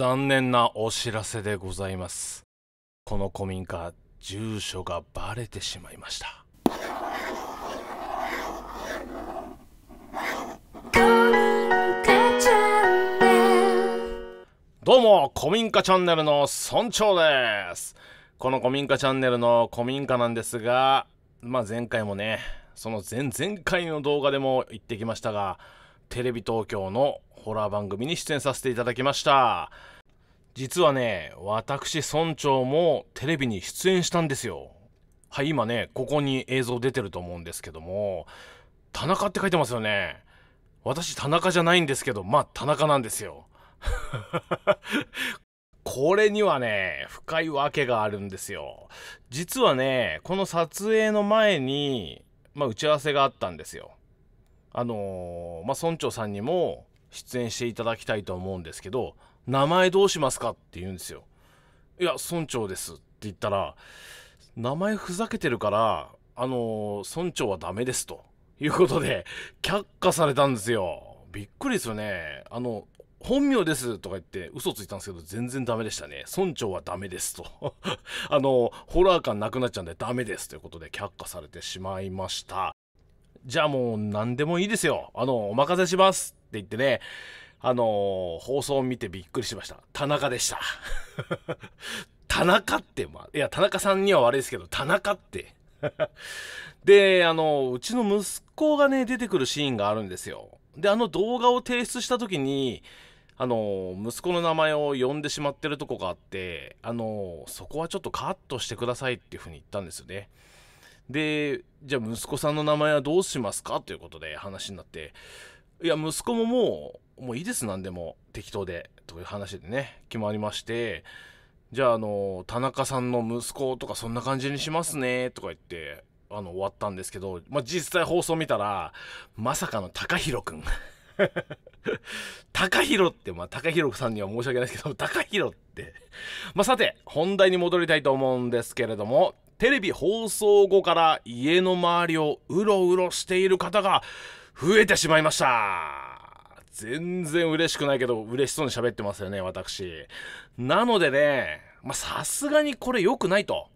残念なお知らせでございますこの古民家住所がバレてしまいましたどうも古民家チャンネルの村長ですこの古民家チャンネルの古民家なんですがまあ前回もねその前々回の動画でも言ってきましたがテレビ東京のホラー番組に出演させていただきました実はね私村長もテレビに出演したんですよはい今ねここに映像出てると思うんですけども田中って書いてますよね私田中じゃないんですけどまあ田中なんですよ これにはね深いわけがあるんですよ実はねこの撮影の前にまあ打ち合わせがあったんですよあのー、まあ、村長さんにも出演していただきたいと思うんですけど、名前どうしますかって言うんですよ。いや、村長ですって言ったら、名前ふざけてるから、あのー、村長はダメですということで、却下されたんですよ。びっくりですよね。あの、本名ですとか言って嘘ついたんですけど全然ダメでしたね。村長はダメですと あの、ホラー感なくなっちゃうんでダメですということで却下されてしまいました。じゃあもう何でもいいですよ。あの、お任せしますって言ってね、あのー、放送を見てびっくりしました。田中でした。田中って、まあ、いや、田中さんには悪いですけど、田中って。で、あの、うちの息子がね、出てくるシーンがあるんですよ。で、あの動画を提出した時に、あの、息子の名前を呼んでしまってるとこがあって、あの、そこはちょっとカットしてくださいっていうふうに言ったんですよね。でじゃあ息子さんの名前はどうしますかということで話になっていや息子ももうもういいです何でも適当でという話でね決まりましてじゃああの田中さんの息子とかそんな感じにしますねとか言ってあの終わったんですけど、まあ、実際放送見たらまさかの高弘くん 高弘って、まあ、高弘さんには申し訳ないですけど、高弘ってまあ、さて、本題に戻りたいと思うんですけれども、テレビ放送後から家の周りをうろうろしている方が増えてしまいました全然嬉しくないけど嬉しそうに喋ってますよね私なのでねまさすがにこれ良くないと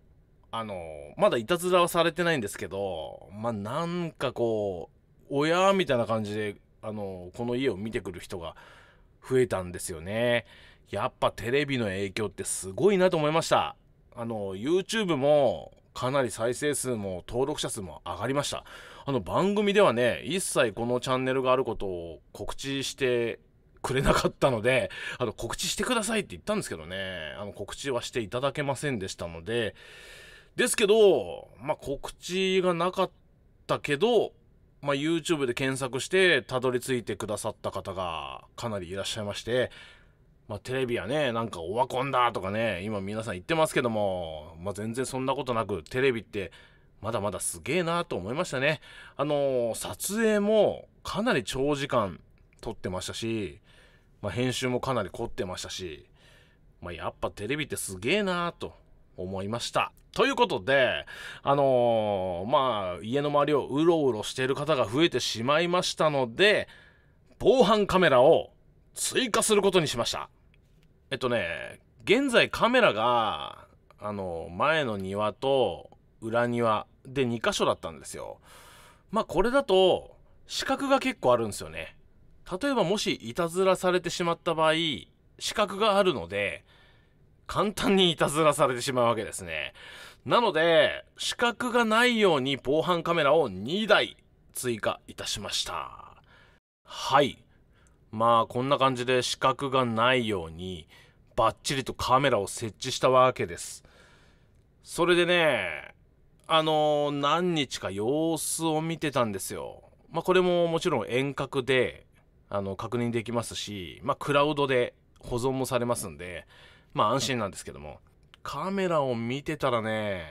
あのまだいたずらはされてないんですけどまなんかこう親みたいな感じであのこの家を見てくる人が増えたんですよねやっぱテレビの影響ってすごいなと思いましたあの、YouTube もかなり再生数も登録者数も上がりました。あの、番組ではね、一切このチャンネルがあることを告知してくれなかったので、あの、告知してくださいって言ったんですけどね、あの、告知はしていただけませんでしたので、ですけど、まあ、告知がなかったけど、まあ、YouTube で検索してたどり着いてくださった方がかなりいらっしゃいまして、まあ、テレビはねなんかオワコンだとかね今皆さん言ってますけども、まあ、全然そんなことなくテレビってまだまだすげえなと思いましたねあのー、撮影もかなり長時間撮ってましたし、まあ、編集もかなり凝ってましたし、まあ、やっぱテレビってすげえなと思いましたということであのー、まあ家の周りをうろうろしている方が増えてしまいましたので防犯カメラを追加することにしましたえっとね現在カメラがあの前の庭と裏庭で2箇所だったんですよまあこれだと死角が結構あるんですよね例えばもしいたずらされてしまった場合死角があるので簡単にいたずらされてしまうわけですねなので死角がないように防犯カメラを2台追加いたしましたはいまあこんな感じで死角がないようにバッチリとカメラを設置したわけです。それでね、あのー、何日か様子を見てたんですよ。まあこれももちろん遠隔であの確認できますし、まあクラウドで保存もされますんで、まあ安心なんですけども。カメラを見てたらね、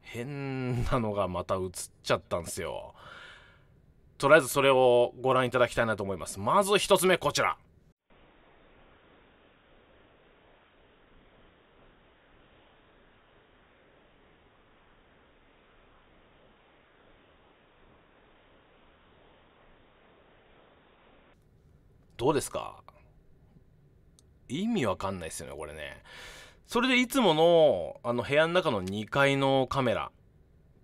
変なのがまた映っちゃったんですよ。とりあえずそれをご覧いただきたいなと思いますまず一つ目こちらどうですか意味わかんないですよねこれねそれでいつものあの部屋の中の2階のカメラ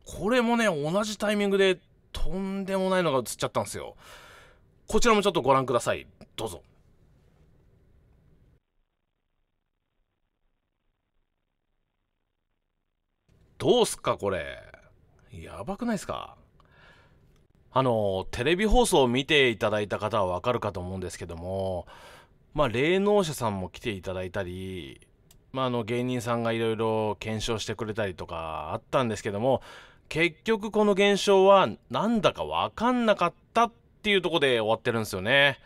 これもね同じタイミングでとんでもないのが映っちゃったんですよこちらもちょっとご覧くださいどうぞどうすかこれやばくないですかあのテレビ放送を見ていただいた方はわかるかと思うんですけどもまあ霊能者さんも来ていただいたりまあ、あの芸人さんがいろいろ検証してくれたりとかあったんですけども結局この現象はなんだかわかんなかったっていうとこで終わってるんですよね。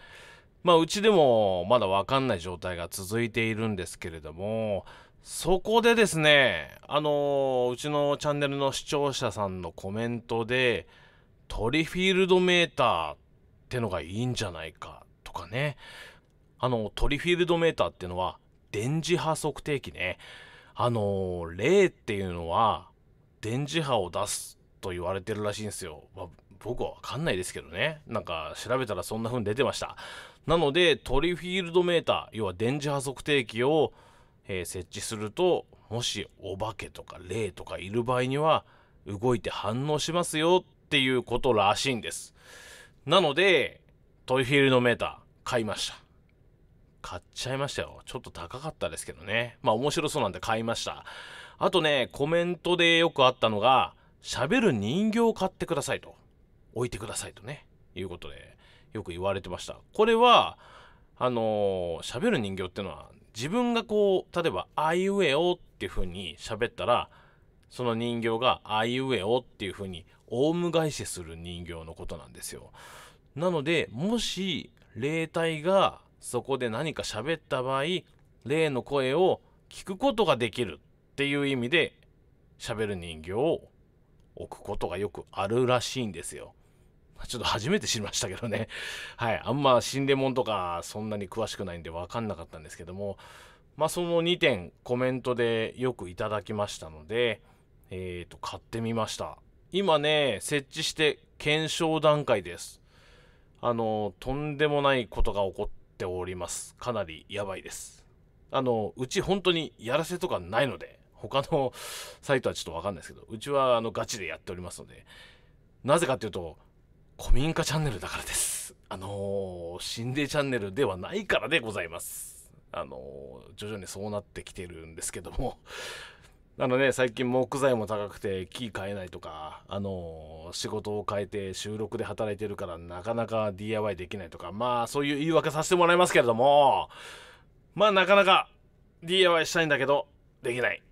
まあうちでもまだわかんない状態が続いているんですけれども、そこでですね、あのうちのチャンネルの視聴者さんのコメントで、トリフィールドメーターってのがいいんじゃないかとかね、あの、トリフィールドメーターってのは電磁波測定器ね。あの例っていうのは電磁波を出すと言われてるらしいんですよ。まあ、僕はわかんないですけどね。なんか調べたらそんな風に出てました。なので、トリフィールドメーター、要は電磁波測定器を、えー、設置すると、もしお化けとか霊とかいる場合には、動いて反応しますよっていうことらしいんです。なので、トリフィールドメーター買いました。買っちゃいましたよ。ちょっと高かったですけどね。まあ面白そうなんで買いました。あとね、コメントでよくあったのが、喋る人形を買ってくださいと。置いてくださいとね。いうことで、よく言われてました。これは、あの喋、る人形ってのは、自分がこう、例えば、あいうえおっていうふうに喋ったら、その人形があいうえおっていうふうに、オウム返しする人形のことなんですよ。なので、もし、霊体がそこで何か喋った場合、霊の声を聞くことができるっていう意味で喋る人形を置くことがよくあるらしいんですよ。ちょっと初めて知りましたけどね。はい。あんま死んでもんとかそんなに詳しくないんで分かんなかったんですけども、まあその2点コメントでよくいただきましたので、えっ、ー、と、買ってみました。今ね、設置して検証段階です。あの、とんでもないことが起こっております。かなりやばいです。あの、うち本当にやらせとかないので、他のサイトはちょっとわかんないですけど、うちはあのガチでやっておりますので、なぜかというと、古民家チャンネルだからです。あのー、心霊チャンネルではないからでございます。あのー、徐々にそうなってきてるんですけども、なので、最近木材も高くて木買えないとか、あのー、仕事を変えて収録で働いてるからなかなか DIY できないとか、まあそういう言い訳させてもらいますけれども、まあなかなか DIY したいんだけど、できない。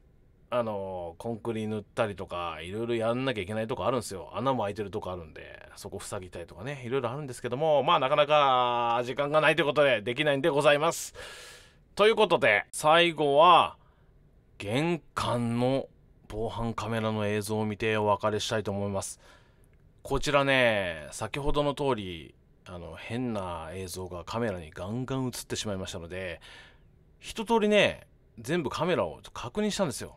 あのコンクリ塗ったりとかいろいろやんなきゃいけないとこあるんですよ穴も開いてるとこあるんでそこ塞ぎたいとかねいろいろあるんですけどもまあなかなか時間がないということでできないんでございますということで最後は玄関の防犯カメラの映像を見てお別れしたいと思いますこちらね先ほどの通りあの変な映像がカメラにガンガン映ってしまいましたので一通りね全部カメラを確認したんですよ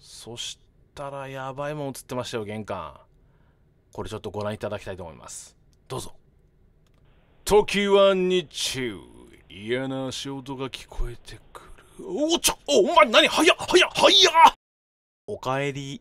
そしたらやばいもん映ってましたよ、玄関。これちょっとご覧いただきたいと思います。どうぞ。時は日中、嫌な足音が聞こえてくる。おちょお前何早っ早っ早っおかえり。